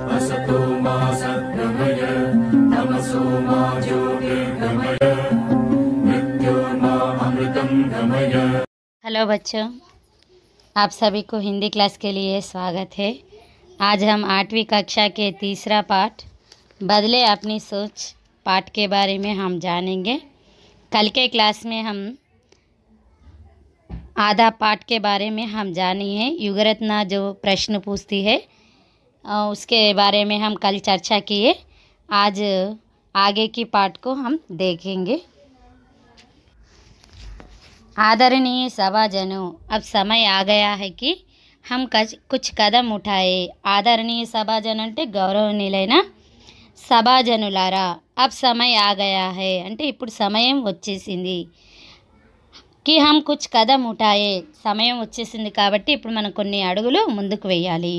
hello बच्चों आप सभी को हिंदी क्लास के लिए स्वागत है आज हम आठवीं कक्षा के तीसरा पाठ बदले अपनी सोच पाठ के बारे में हम जानेंगे कल के क्लास में हम आधा पाठ के बारे में हम जानी है युगरत्ना जो प्रश्न पूछती है उसके बारे में हम कल चर्चा किए आज आगे की पार्ट को हम देखेंगे आदरणीय सभाजनों अब समय आ गया है कि हम कच, कुछ कदम उठाए ఆదరణీయ సభాజన్ అంటే గౌరవనీయులైన సభాజనులారా अब समय आ गया है అంటే ఇప్పుడు సమయం వచ్చేసింది కి హమ్ కుచ్ కదమ్ ఉఠాయే సమయం వచ్చేసింది కాబట్టి ఇప్పుడు మనం కొన్ని అడుగులు ముందుకు వేయాలి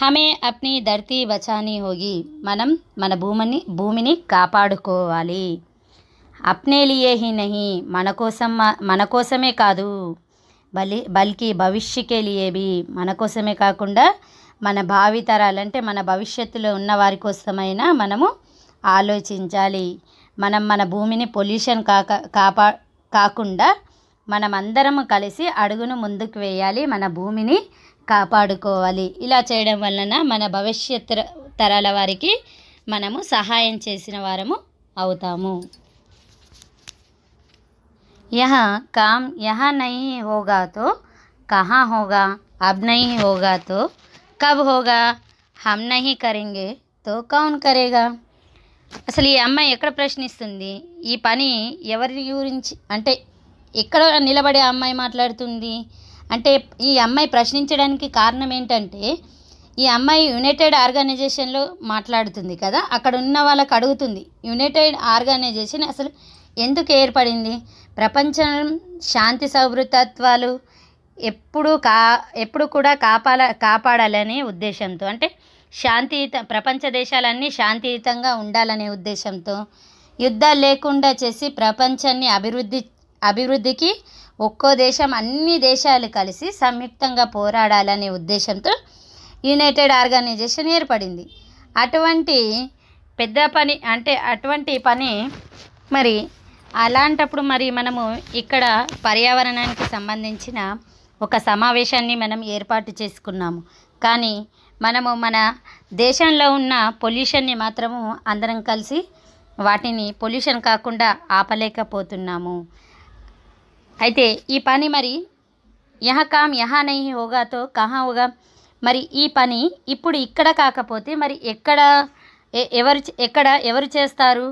హమే అప్ని ధర్తీ బచాని హోగి మనం మన భూమిని భూమిని కాపాడుకోవాలి అప్నే లియే హీ నహి మన కోసం మన కోసమే కాదు బలి బల్కి భవిష్యకే లియేబి మన కోసమే కాకుండా మన భావితరాలంటే మన భవిష్యత్తులో ఉన్న వారి కోసమైనా మనము ఆలోచించాలి మనం మన భూమిని పొల్యూషన్ కాక కాపా కాకుండా మనమందరము కలిసి అడుగును ముందుకు వేయాలి మన భూమిని కాపాడుకోవాలి ఇలా చేయడం వలన మన భవిష్యత్ తరాల వారికి మనము సహాయం చేసిన వారము అవుతాము యహ కామ్ యహ నై హోగాతో కహా హోగా అబ్ నై హోగాతో కబ్ హోగా హమ్ నహి కరింగే తో కౌన్ కరేగా అసలు ఈ అమ్మాయి ఎక్కడ ప్రశ్నిస్తుంది ఈ పని ఎవరి గురించి అంటే ఎక్కడ నిలబడే అమ్మాయి మాట్లాడుతుంది అంటే ఈ అమ్మాయి ప్రశ్నించడానికి కారణం ఏంటంటే ఈ అమ్మాయి యునైటెడ్ ఆర్గనైజేషన్లో మాట్లాడుతుంది కదా అక్కడ ఉన్న వాళ్ళకి అడుగుతుంది యునైటెడ్ ఆర్గనైజేషన్ అసలు ఎందుకు ఏర్పడింది ప్రపంచం శాంతి సౌభృతత్వాలు ఎప్పుడు కా ఎప్పుడు కూడా కాపాల కాపాడాలనే ఉద్దేశంతో అంటే శాంతియుత ప్రపంచ దేశాలన్నీ శాంతియుతంగా ఉండాలనే ఉద్దేశంతో యుద్ధాలు లేకుండా చేసి ప్రపంచాన్ని అభివృద్ధి అభివృద్ధికి ఒక్కో దేశం అన్ని దేశాలు కలిసి సంయుక్తంగా పోరాడాలనే ఉద్దేశంతో యునైటెడ్ ఆర్గనైజేషన్ ఏర్పడింది అటువంటి పెద్ద పని అంటే అటువంటి పని మరి అలాంటప్పుడు మరి మనము ఇక్కడ పర్యావరణానికి సంబంధించిన ఒక సమావేశాన్ని మనం ఏర్పాటు చేసుకున్నాము కానీ మనము మన దేశంలో ఉన్న పొల్యూషన్ని మాత్రము అందరం కలిసి వాటిని పొల్యూషన్ కాకుండా ఆపలేకపోతున్నాము అయితే ఈ పని మరి యహ కామ్ యహ నై హోగాతో కహా హోగా మరి ఈ పని ఇప్పుడు ఇక్కడ కాకపోతే మరి ఎక్కడ ఎవరు ఎక్కడ ఎవరు చేస్తారు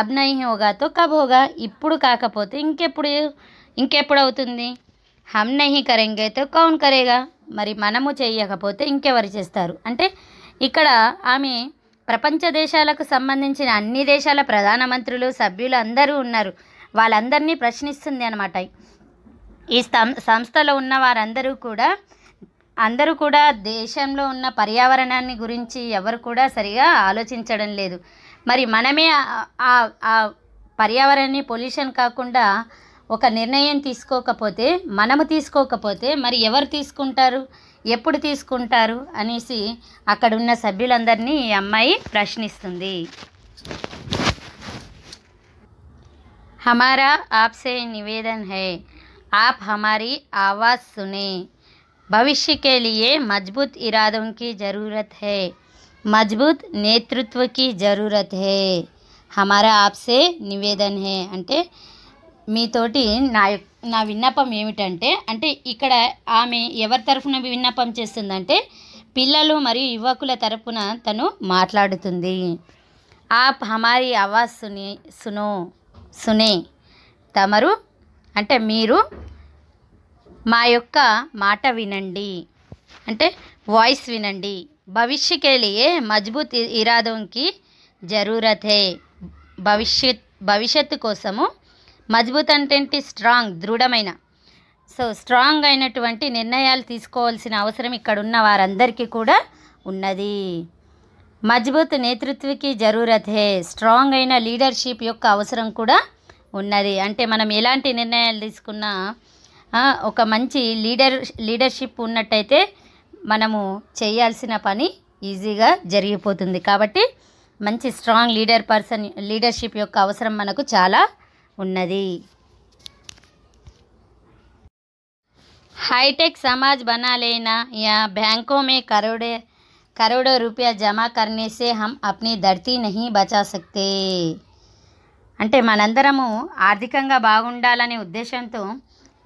అబ్నై హోగాతో కబ్ హోగా ఇప్పుడు కాకపోతే ఇంకెప్పుడు ఇంకెప్పుడు అవుతుంది హమ్ నహి కరెంగైతే కౌన్ కరేగా మరి మనము చేయకపోతే ఇంకెవరు చేస్తారు అంటే ఇక్కడ ఆమె ప్రపంచ దేశాలకు సంబంధించిన అన్ని దేశాల ప్రధానమంత్రులు సభ్యులు అందరూ ఉన్నారు వాళ్ళందరినీ ప్రశ్నిస్తుంది అనమాట ఈ సంస్థలో ఉన్న వారందరూ కూడా అందరూ కూడా దేశంలో ఉన్న పర్యావరణాన్ని గురించి ఎవరు కూడా సరిగా ఆలోచించడం లేదు మరి మనమే ఆ పర్యావరణాన్ని పొల్యూషన్ కాకుండా ఒక నిర్ణయం తీసుకోకపోతే మనము తీసుకోకపోతే మరి ఎవరు తీసుకుంటారు ఎప్పుడు తీసుకుంటారు అనేసి అక్కడున్న సభ్యులందరినీ ఈ అమ్మాయి ప్రశ్నిస్తుంది हमारा आपसे निवेदन है आप हमारी आवाज़ सुने भविष्य के लिए मजबूत इरादों की ज़रूरत है మజబూత్ నేతృత్వకి జరూరత్ హే హమారా ఆప్సే నివేదన్ హే అంటే మీతోటి నా నా విన్నపం ఏమిటంటే అంటే ఇక్కడ ఆమె ఎవరి తరఫున విన్నపం చేస్తుందంటే పిల్లలు మరియు యువకుల తరఫున తను మాట్లాడుతుంది ఆప్ హమారీ అవాజ్ సుని సునో సునే తమరు అంటే మీరు మా యొక్క మాట వినండి అంటే వాయిస్ వినండి భవిష్య కేలియే మజ్బూత్ ఇరాదోంకి జరూరతే భవిష్యత్ భవిష్యత్తు కోసము మజ్బూత్ అంటే స్ట్రాంగ్ దృఢమైన సో స్ట్రాంగ్ అయినటువంటి నిర్ణయాలు తీసుకోవాల్సిన అవసరం ఇక్కడ ఉన్న వారందరికీ కూడా ఉన్నది మజబూత్ నేతృత్వకి జరూరత్ హే స్ట్రాంగ్ అయిన లీడర్షిప్ యొక్క అవసరం కూడా ఉన్నది అంటే మనం ఎలాంటి నిర్ణయాలు తీసుకున్నా ఒక మంచి లీడర్ లీడర్షిప్ ఉన్నట్టయితే మనము చేయాల్సిన పని ఈజీగా జరిగిపోతుంది కాబట్టి మంచి స్ట్రాంగ్ లీడర్ పర్సన్ లీడర్షిప్ యొక్క అవసరం మనకు చాలా ఉన్నది హైటెక్ సమాజ్ बना యా బ్యాంకోమే కరోడే కరోడో రూపాయ जमा करने से हम अपनी धरती नहीं బచా సక్తే అంటే మనందరము ఆర్థికంగా బాగుండాలనే ఉద్దేశంతో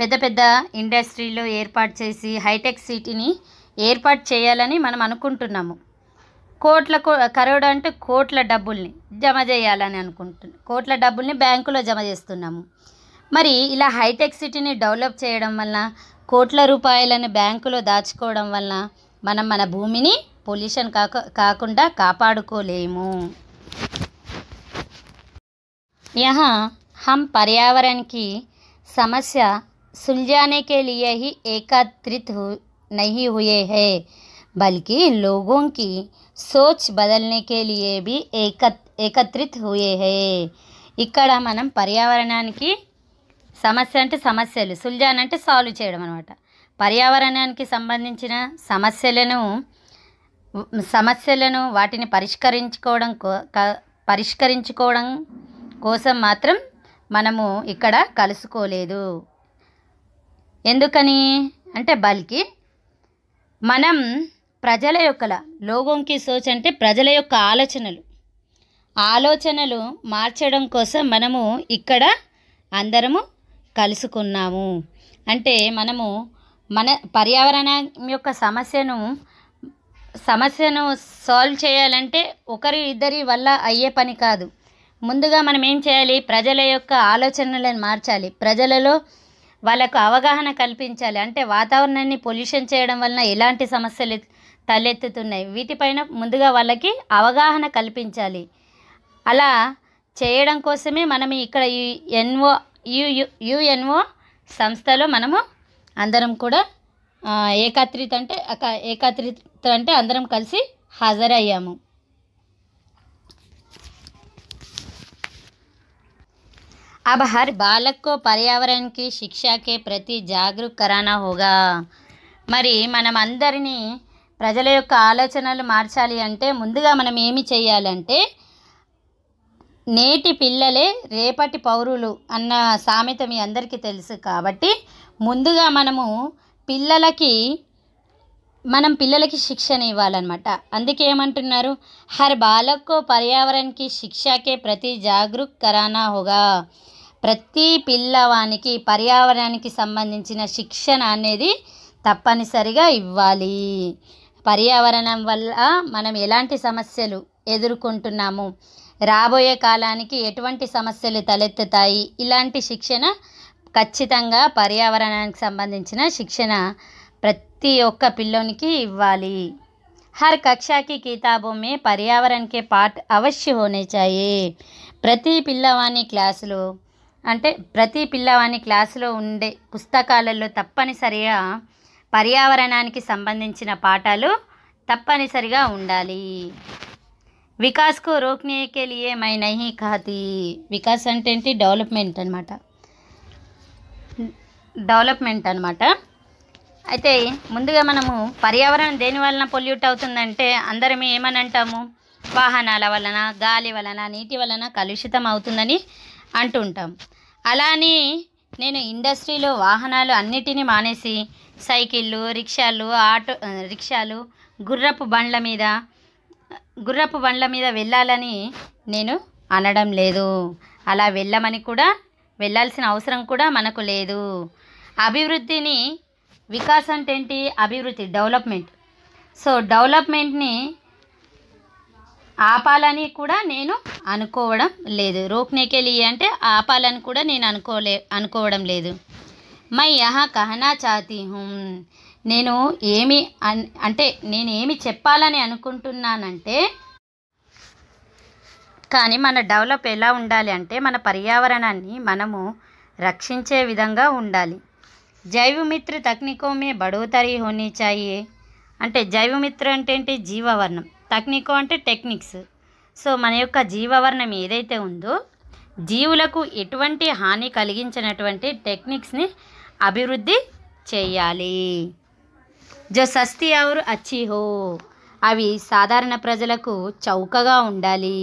పెద్ద పెద్ద ఇండస్ట్రీలు ఏర్పాటు చేసి హైటెక్ సిటీని ఏర్పాటు చేయాలని మనం అనుకుంటున్నాము కోట్ల కరోడ్ అంటే కోట్ల డబ్బుల్ని జమ చేయాలని అనుకుంటున్నాం కోట్ల డబ్బుల్ని బ్యాంకులో జమ చేస్తున్నాము మరి ఇలా హైటెక్ సిటీని డెవలప్ చేయడం వలన కోట్ల రూపాయలను బ్యాంకులో దాచుకోవడం వలన మనం మన భూమిని పొల్యూషన్ కాక కాకుండా కాపాడుకోలేము యహా హం పర్యావరణకి సమస్య समस्या सुलझाने के लिए ही एकत्रित हु, नहीं సోచ్ బదల్నే కేలియే బి ఏక ఏకత్రిత్ హుయే హే ఇక్కడ మనం పర్యావరణానికి సమస్య అంటే సమస్యలు సుల్జాన్ అంటే సాల్వ్ చేయడం అనమాట పర్యావరణానికి సంబంధించిన సమస్యలను సమస్యలను వాటిని పరిష్కరించుకోవడం కో పరిష్కరించుకోవడం కోసం మాత్రం మనము ఇక్కడ కలుసుకోలేదు ఎందుకని అంటే బల్కి మనం ప్రజల యొక్క లోగోంకి సోచ్ అంటే ప్రజల యొక్క ఆలోచనలు ఆలోచనలు మార్చడం కోసం మనము ఇక్కడ అందరము కలుసుకున్నాము అంటే మనము మన పర్యావరణం యొక్క సమస్యను సమస్యను సాల్వ్ చేయాలంటే ఒకరి ఇద్దరి వల్ల అయ్యే పని కాదు ముందుగా మనం ఏం చేయాలి ప్రజల యొక్క ఆలోచనలను మార్చాలి ప్రజలలో వాళ్ళకు అవగాహన కల్పించాలి అంటే వాతావరణాన్ని పొల్యూషన్ చేయడం వలన ఎలాంటి సమస్యలు తలెత్తుతున్నాయి వీటిపైన ముందుగా వాళ్ళకి అవగాహన కల్పించాలి అలా చేయడం కోసమే మనం ఇక్కడ ఈ ఎన్ఓ యుఎన్ఓ సంస్థలో మనము అందరం కూడా ఏకాత్రిత అంటే ఏకాత్రిత అంటే అందరం కలిసి హాజరయ్యాము अब हर బాలక్ కో పర్యావరణకి శిక్షకే ప్రతి జాగరూక్ హోగా మరి మనం అందరినీ ప్రజల యొక్క ఆలోచనలు మార్చాలి అంటే ముందుగా మనం ఏమి చేయాలంటే నేటి పిల్లలే రేపటి పౌరులు అన్న సామెత మీ అందరికీ తెలుసు కాబట్టి ముందుగా మనము పిల్లలకి మనం పిల్లలకి శిక్షణ ఇవ్వాలన్నమాట అందుకే ఏమంటున్నారు హర్ బాలకో పర్యావరణకి శిక్షకే ప్రతి జాగరూక్ కరానా హోగా ప్రతి పిల్లవానికి పర్యావరణానికి సంబంధించిన శిక్షణ అనేది తప్పనిసరిగా ఇవ్వాలి పర్యావరణం వల్ల మనం ఎలాంటి సమస్యలు ఎదుర్కొంటున్నాము రాబోయే కాలానికి ఎటువంటి సమస్యలు తలెత్తుతాయి ఇలాంటి శిక్షణ ఖచ్చితంగా పర్యావరణానికి సంబంధించిన శిక్షణ ప్రతి ఒక్క పిల్లోనికి ఇవ్వాలి హర్ కక్షాకి की పర్యావరణకే పార్ట్ అవశ్య के ప్రతి పిల్లవాణి క్లాసులో అంటే ప్రతి పిల్లవాణి క్లాసులో ఉండే పుస్తకాలలో తప్పనిసరిగా పర్యావరణానికి సంబంధించిన పాఠాలు తప్పనిసరిగా ఉండాలి వికాస్కు రోక్నే కే లియే మై నహి కాతి వికాస్ అంటే ఏంటి డెవలప్మెంట్ అనమాట డెవలప్మెంట్ అనమాట అయితే ముందుగా మనము పర్యావరణం దేని వలన పొల్యూట్ అవుతుందంటే అందరం ఏమని అంటాము వాహనాల వలన గాలి వలన నీటి వలన కలుషితం అవుతుందని అంటుంటాం అలానే నేను ఇండస్ట్రీలో వాహనాలు అన్నిటినీ మానేసి సైకిళ్ళు రిక్షాలు ఆటో రిక్షాలు గుర్రపు బండ్ల మీద గుర్రపు బండ్ల మీద వెళ్ళాలని నేను అనడం లేదు అలా వెళ్ళమని కూడా వెళ్ళాల్సిన అవసరం కూడా మనకు లేదు అభివృద్ధిని వికాస్ అంటే ఏంటి అభివృద్ధి డెవలప్మెంట్ సో డెవలప్మెంట్ని ఆపాలని కూడా నేను అనుకోవడం లేదు రోక్నేకెలి అంటే ఆపాలని కూడా నేను అనుకోలే అనుకోవడం లేదు మై యహ కహనా చాతి నేను ఏమి అంటే నేను ఏమి చెప్పాలని అనుకుంటున్నానంటే కానీ మన డెవలప్ ఎలా ఉండాలి అంటే మన పర్యావరణాన్ని మనము రక్షించే విధంగా ఉండాలి జైవమిత్ర తక్నికో మే బడోతరి बढ़ोतरी होनी అంటే జైవమిత్ర అంటే ఏంటి జీవవర్ణం తక్నికో అంటే టెక్నిక్స్ సో మన యొక్క జీవవర్ణం ఏదైతే ఉందో జీవులకు ఎటువంటి హాని కలిగించినటువంటి టెక్నిక్స్ని అభివృద్ధి చేయాలి జో సస్తి అచ్చి హో అవి సాధారణ ప్రజలకు చౌకగా ఉండాలి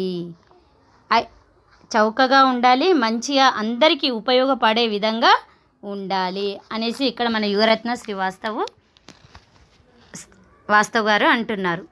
చౌకగా ఉండాలి మంచిగా అందరికీ ఉపయోగపడే విధంగా ఉండాలి అనేసి ఇక్కడ మన యువరత్న శ్రీవాస్తవ్ వాస్తవ్ గారు అంటున్నారు